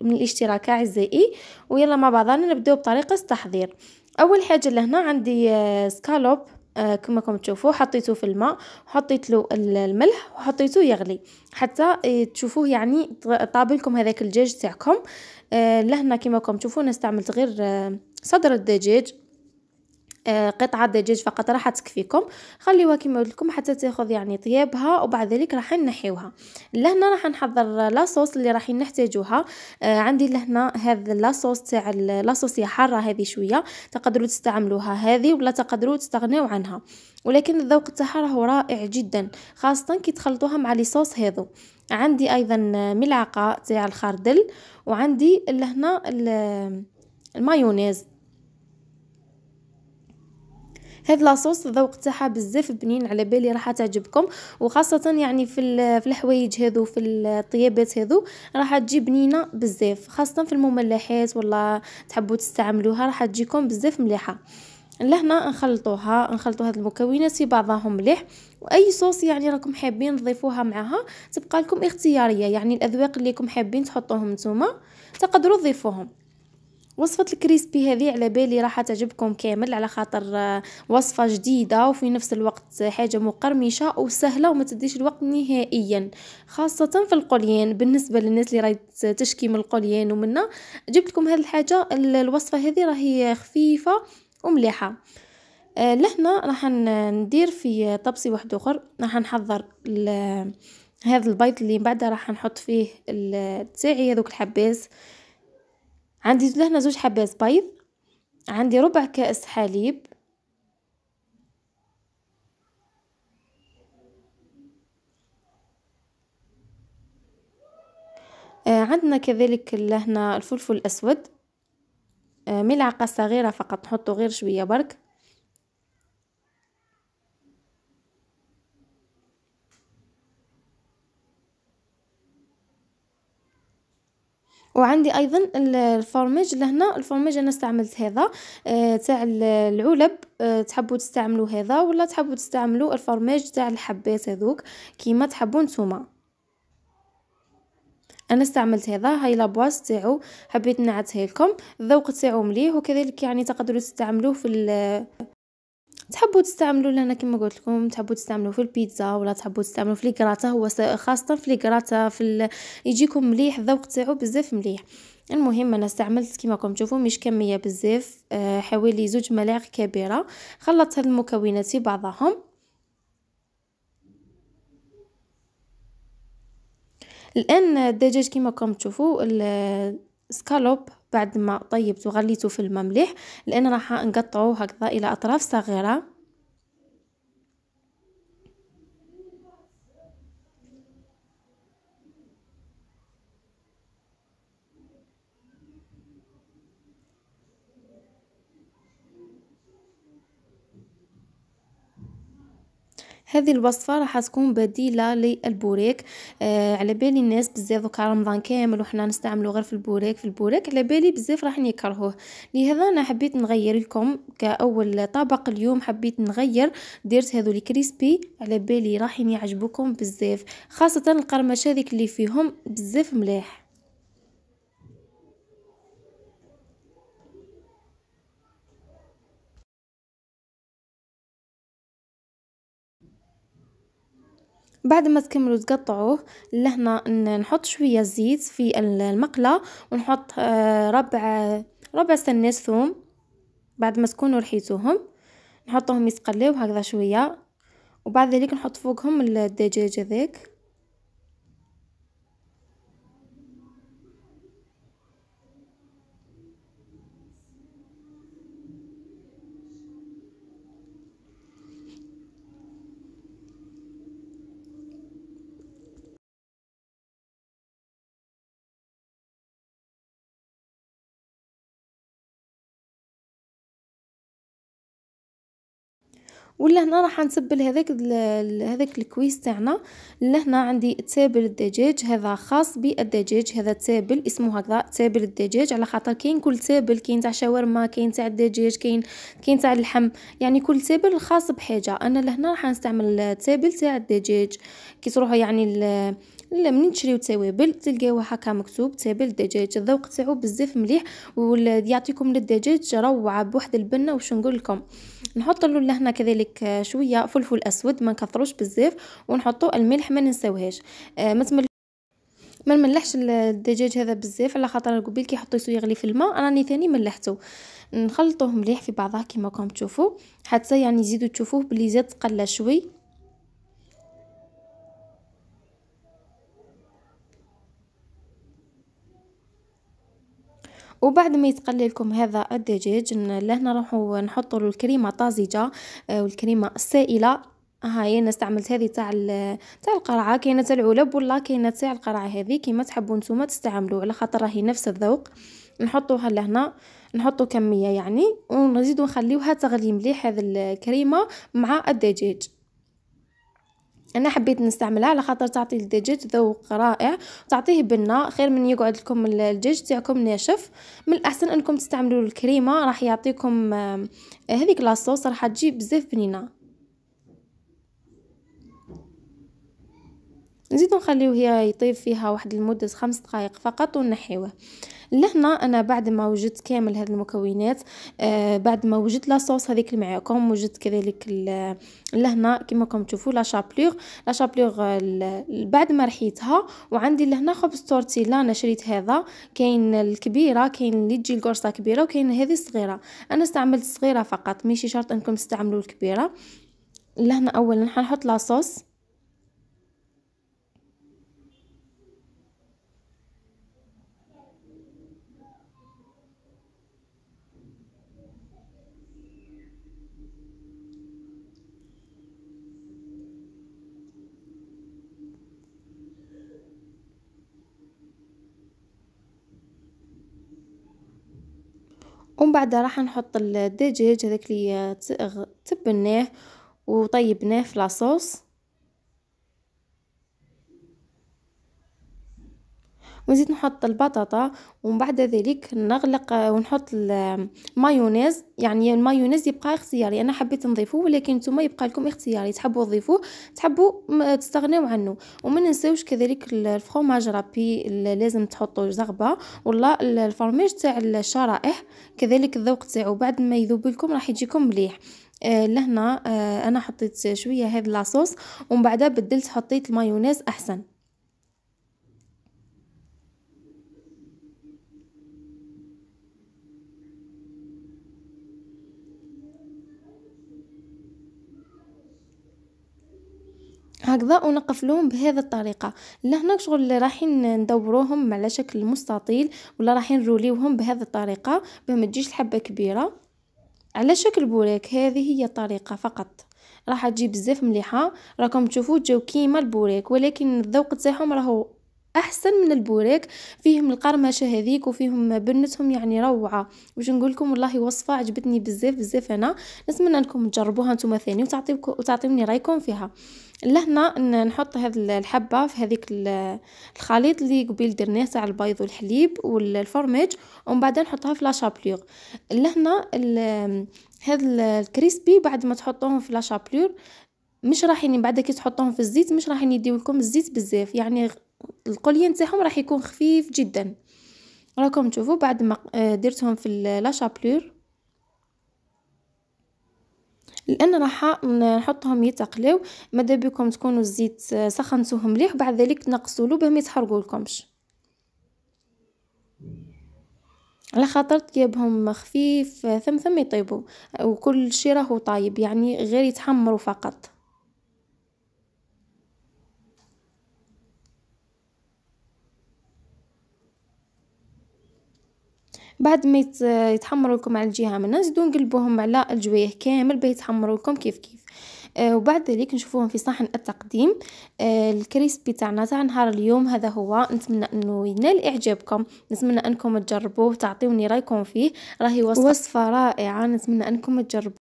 من الاشتراك اعزائي ويلا مع بعضنا نبداو بطريقه التحضير اول حاجه لهنا عندي سكالوب آه، آه، كما راكم تشوفوا حطيته في الماء وحطيت له الملح وحطيته يغلي حتى آه، تشوفوه يعني طاب لكم هذاك الدجاج تاعكم لهنا كما راكم تشوفوا انا استعملت غير صدر الدجاج آه، قطعه دجاج فقط راح تكفيكم خليوها كما قلت لكم حتى تاخذ يعني طيابها وبعد ذلك راح نحيوها لهنا راح نحضر لاصوص اللي راح نحتاجوها آه عندي لهنا هذا لاصوص تاع لاصوصيه حاره هذه شويه تقدروا تستعملوها هذه ولا تقدروا تستغناو عنها ولكن الذوق تاعها راهو رائع جدا خاصه كي تخلطوها مع لي صوص هذو عندي ايضا ملعقه تاع الخردل وعندي لهنا المايونيز هاد لاصوص الذوق تاعها بزاف بنين على بالي راح تعجبكم وخاصه يعني في في الحوايج هذو في الطيابات هذو راح تجي بنينه بزاف خاصه في المملحات ولا تحبوا تستعملوها راح تجيكم بزاف مليحه لهنا نخلطوها نخلطوا هاد المكونات في بعضهم مليح واي صوص يعني راكم حابين تضيفوها معها تبقى لكم اختياريه يعني الاذواق اللي راكم حابين تحطوهم نتوما تقدروا تضيفوهم وصفة الكريسبي هذه على بالي راح تعجبكم كامل على خاطر آه، وصفة جديدة وفي نفس الوقت حاجة مقرمشة وسهلة وما تديش الوقت نهائيا خاصة في القوليان بالنسبة للناس اللي راهي تشكي من القوليان ومنا جبت لكم هذه الحاجة الوصفة هذه راهي خفيفة ومليحة آه، لهنا راح ندير في طبسي واحد اخر راح نحضر هذا البيض اللي بعدها راح نحط فيه تاعي هذوك الحباس عندي لهنا زوج حبات بيض عندي ربع كأس حليب آه، عندنا كذلك لهنا الفلفل الأسود آه، ملعقة صغيرة فقط نحطه غير شوية برك وعندي ايضا الفرماج لهنا الفرماج انا استعملت هذا آه، تاع العلب آه، تحبوا تستعملوا هذا ولا تحبوا تستعملوا الفرماج تاع الحبات هذوك كيما تحبوا نتوما انا استعملت هذا هاي لابواس تاعو حبيت نعطيه لكم الذوق تاعو مليح وكذلك يعني تقدروا تستعملوه في تحبوا تستعملوا لهنا كما قلت لكم تحبوا تستعملوا في البيتزا ولا تحبوا تستعملوا في الكراتا هو خاصه في الكراتا في ال... يجيكم مليح الذوق تاعو بزاف مليح المهم انا استعملت كما راكم تشوفوا مش كميه بزاف آه، حوالي زوج ملاعق كبيره خلطت هاد المكونات في بعضهم الان الدجاج كما راكم تشوفوا السكالوب بعد ما طيبت وغليته في الماء مليح لان راح نقطعوه هكذا الى اطراف صغيره هذه الوصفه راح تكون بديله للبوريك آه على بالي الناس بزاف دوكا رمضان كامل وحنا نستعملو غير في البوريك في البوريك على بالي بزاف راح يكرهوه لهذا انا حبيت نغير لكم كاول طبق اليوم حبيت نغير درت هذو الكريسبي على بالي راح يعجبوكم بزاف خاصه القرمشه هذيك اللي فيهم بزاف ملاح بعد ما تكملوا تقطعوه لهنا نحط شوية زيت في المقلة ونحط آه، ربع ربع سنة ثوم بعد ما تكونوا رحيتوهم نحطوهم يتقليو هكذا شوية وبعد ذلك نحط فوقهم الدجاج هذاك ولهنا راح نسبل هذاك هذاك الكويس تاعنا لهنا عندي تابل الدجاج هذا خاص بالدجاج هذا تابل اسمه هكذا تابل الدجاج على خاطر كاين كل تابل كاين تاع شاورما كاين تاع الدجاج كاين كاين تاع اللحم يعني كل تابل خاص بحاجه انا لهنا راح نستعمل تابل تاع الدجاج كي تروحوا يعني لا منين تشريو توابل تلقاوها هكا مكتوب توابل الدجاج الذوق تاعو بزاف مليح ويعطيكم للدجاج روعه بواحد البنه واش نقول لكم نحط له لهنا كذلك شويه فلفل اسود ما نكثروش بزاف ونحطوا الملح ما ننساوهاش آه ما ما نملحش الدجاج هذا بزاف على خاطر القبيل كي حطيته يغلي في الماء راني ثاني ملحته نخلطوه مليح في بعضها كيما راكم تشوفوا حتى يعني يزيدوا تشوفوه بلي زاد تقلى شوي وبعد ما يتقلي لكم هذا الدجاج لهنا نروحوا نحطوا له الكريمه طازجه آه، والكريمه السائله هاي انا استعملت هذه تاع تاع القرعه كاينه تاع العلب ولا كاينه تاع القرعه هذه كيما تحبوا نتوما تستعملوا على خاطر راهي نفس الذوق نحطوها لهنا نحطو كميه يعني ونزيدوا نخليوها تغلي مليح هذه الكريمه مع الدجاج انا حبيت نستعملها على خاطر تعطي الدجاج ذوق رائع تعطيه بنه خير من يقعد لكم الدجاج تاعكم ناشف من الاحسن انكم تستعملوا الكريمه راح يعطيكم آه، هذيك لاصوص راح تجيب بزاف بنينه نزيدو نخليوه يطيب فيها واحد المده خمس دقائق فقط ونحيوه لهنا انا بعد ما وجدت كامل هاد المكونات آه بعد ما وجدت لاصوص هذيك اللي معاكم وجدت كذلك لهنا كما راكم تشوفوا لا شابلوغ لا شابلوغ آه، بعد ما رحيتها وعندي لهنا خبز تورتيلا انا شريت هذا كاين الكبيره كاين اللي تجي القرصه كبيره وكاين هذه الصغيره انا استعملت الصغيره فقط ماشي شرط انكم تستعملوا الكبيره لهنا اولا حنحط لاصوص ومن بعد راح نحط الدجاج هذاك اللي تبناه وطيبناه في لاصوص ونزيد نحط البطاطا ومن بعد ذلك نغلق آه، ونحط المايونيز يعني المايونيز يبقى اختياري انا حبيت نضيفه ولكن نتوما يبقى لكم اختياري تحبوا تضيفوه تحبوا تستغنيو عنه وما ننساوش كذلك الفرماج رابي لازم تحطوا زغبه ولا الفرماج تاع الشرائح كذلك الذوق تاعو بعد ما يذوب لكم راح يجيكم مليح آه، لهنا آه، انا حطيت شويه هاد لاصوص ومن بعدها بدلت حطيت المايونيز احسن هكذا ونقفلوهم بهذه الطريقه لهنا شغل رايحين ندوروهم على شكل مستطيل ولا رايحين نروليوهم بهذه الطريقه باه ما تجيش الحبه كبيره على شكل بوريك هذه هي الطريقه فقط راح تجي بزاف مليحه راكم تشوفوا جاو كيما البوريك ولكن الذوق تاعهم راهو احسن من البوريك فيهم القرمشه هذيك وفيهم بنتهم يعني روعه باش نقول لكم والله وصفه عجبتني بزاف بزاف انا نتمنى انكم تجربوها نتوما ثاني وتعطيوني رايكم فيها لهنا نحط هذا الحبه في هذيك الخليط اللي قبيل درناه تاع البيض والحليب والفرماج ومن بعد نحطها في لا شابلور لهنا هذا الكريسبي بعد ما تحطوهم في لا شابلور مش راحين بعد كي تحطوهم في الزيت مش راحين يديولكم الزيت بزاف يعني القليان تاعهم راح يكون خفيف جدا راكم تشوفوا بعد ما آه، درتهم في لا شابلور الان راح نحطهم يتقلاو ماذا بكم تكونوا الزيت آه، سخنتوه مليح بعد ذلك نقصوا له باه ما يتحرقوا لكمش على خاطر طيابهم خفيف ثم آه، ثم يطيبوا وكل شيء راهو طايب يعني غير يتحمروا فقط بعد ما يتحمروا لكم على الجهه من نزيدو نقلبوهم على الجويه كامل يتحمروا لكم كيف كيف آه، وبعد ذلك نشوفوهم في صحن التقديم آه، الكريسبي تاعنا تاع نهار اليوم هذا هو نتمنى انه ينال اعجابكم نتمنى انكم تجربوه تعطيوني رايكم فيه راهي وصفه رائعه نتمنى انكم تجربوه